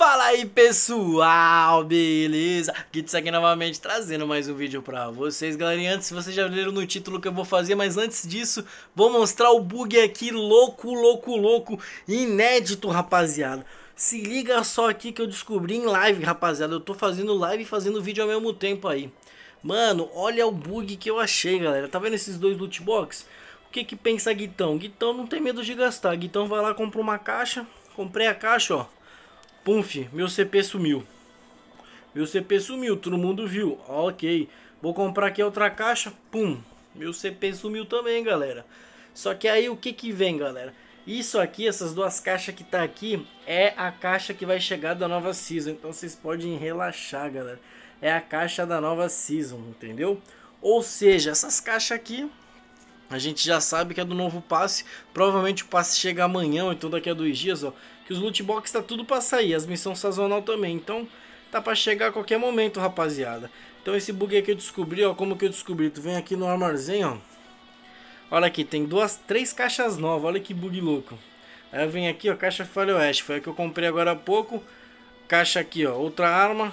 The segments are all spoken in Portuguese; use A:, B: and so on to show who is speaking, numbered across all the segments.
A: Fala aí pessoal, beleza? Kits aqui novamente trazendo mais um vídeo pra vocês galerinha, antes vocês já leram no título que eu vou fazer, mas antes disso vou mostrar o bug aqui louco, louco, louco, inédito rapaziada Se liga só aqui que eu descobri em live rapaziada, eu tô fazendo live e fazendo vídeo ao mesmo tempo aí Mano, olha o bug que eu achei galera, tá vendo esses dois loot box? O que que pensa Guitão? Guitão não tem medo de gastar, Guitão vai lá, compra uma caixa, comprei a caixa ó Pumf, meu CP sumiu. Meu CP sumiu, todo mundo viu. Ok, vou comprar aqui outra caixa. Pum, meu CP sumiu também, galera. Só que aí o que que vem, galera? Isso aqui, essas duas caixas que tá aqui, é a caixa que vai chegar da nova season. Então vocês podem relaxar, galera. É a caixa da nova season, entendeu? Ou seja, essas caixas aqui a gente já sabe que é do novo passe, provavelmente o passe chega amanhã, então daqui a dois dias, ó. Que os loot box tá tudo pra sair, as missões sazonal também, então tá pra chegar a qualquer momento, rapaziada. Então esse bug aqui eu descobri, ó, como que eu descobri? Tu vem aqui no armazém, ó. Olha aqui, tem duas, três caixas novas, olha que bug louco. Aí eu venho aqui, ó, caixa Oeste, foi a que eu comprei agora há pouco. Caixa aqui, ó, outra arma,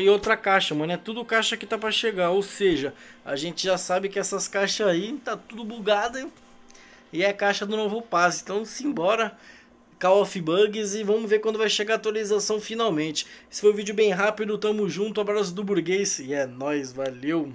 A: e outra caixa, mano. É tudo caixa que tá para chegar. Ou seja, a gente já sabe que essas caixas aí tá tudo bugada e é caixa do novo passe. Então, simbora. Call of Bugs e vamos ver quando vai chegar a atualização finalmente. Esse foi um vídeo bem rápido, tamo junto, abraço do burguês e é nóis, valeu!